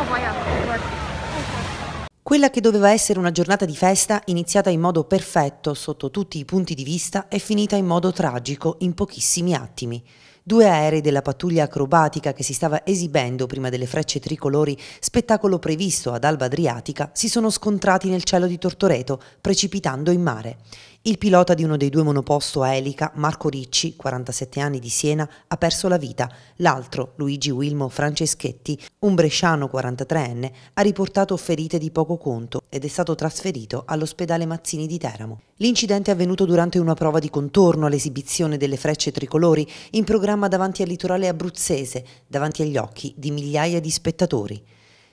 Oh, Quella che doveva essere una giornata di festa, iniziata in modo perfetto sotto tutti i punti di vista, è finita in modo tragico in pochissimi attimi. Due aerei della pattuglia acrobatica che si stava esibendo prima delle frecce tricolori, spettacolo previsto ad Alba Adriatica, si sono scontrati nel cielo di Tortoreto, precipitando in mare. Il pilota di uno dei due monoposto a elica, Marco Ricci, 47 anni di Siena, ha perso la vita. L'altro, Luigi Wilmo Franceschetti, un bresciano 43enne, ha riportato ferite di poco conto ed è stato trasferito all'ospedale Mazzini di Teramo. L'incidente è avvenuto durante una prova di contorno all'esibizione delle frecce tricolori in programma davanti al litorale abruzzese, davanti agli occhi di migliaia di spettatori.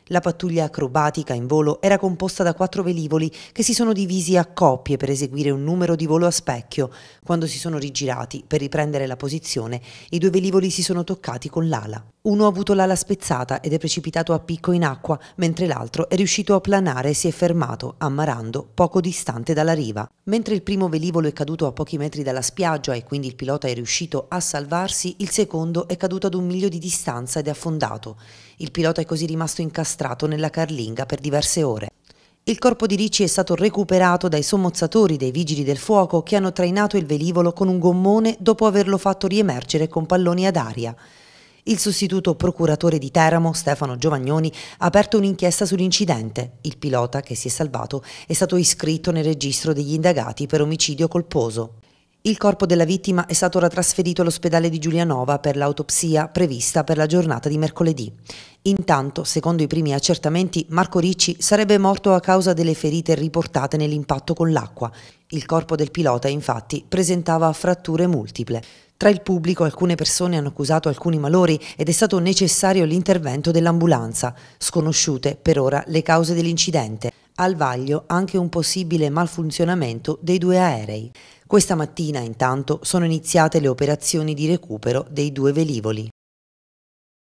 La pattuglia acrobatica in volo era composta da quattro velivoli che si sono divisi a coppie per eseguire un numero di volo a specchio. Quando si sono rigirati per riprendere la posizione, i due velivoli si sono toccati con l'ala. Uno ha avuto l'ala spezzata ed è precipitato a picco in acqua, mentre l'altro è riuscito a planare e si è fermato, ammarando, poco distante dalla riva. Mentre il primo velivolo è caduto a pochi metri dalla spiaggia e quindi il pilota è riuscito a salvarsi, il secondo è caduto ad un miglio di distanza ed è affondato. Il pilota è così rimasto incastrato incastrato nella carlinga per diverse ore. Il corpo di Ricci è stato recuperato dai sommozzatori dei vigili del fuoco che hanno trainato il velivolo con un gommone dopo averlo fatto riemergere con palloni ad aria. Il sostituto procuratore di Teramo, Stefano Giovagnoni, ha aperto un'inchiesta sull'incidente. Il pilota, che si è salvato, è stato iscritto nel registro degli indagati per omicidio colposo. Il corpo della vittima è stato ora trasferito all'ospedale di Giulianova per l'autopsia prevista per la giornata di mercoledì. Intanto, secondo i primi accertamenti, Marco Ricci sarebbe morto a causa delle ferite riportate nell'impatto con l'acqua. Il corpo del pilota, infatti, presentava fratture multiple. Tra il pubblico alcune persone hanno accusato alcuni malori ed è stato necessario l'intervento dell'ambulanza, sconosciute per ora le cause dell'incidente. Al vaglio anche un possibile malfunzionamento dei due aerei. Questa mattina intanto sono iniziate le operazioni di recupero dei due velivoli.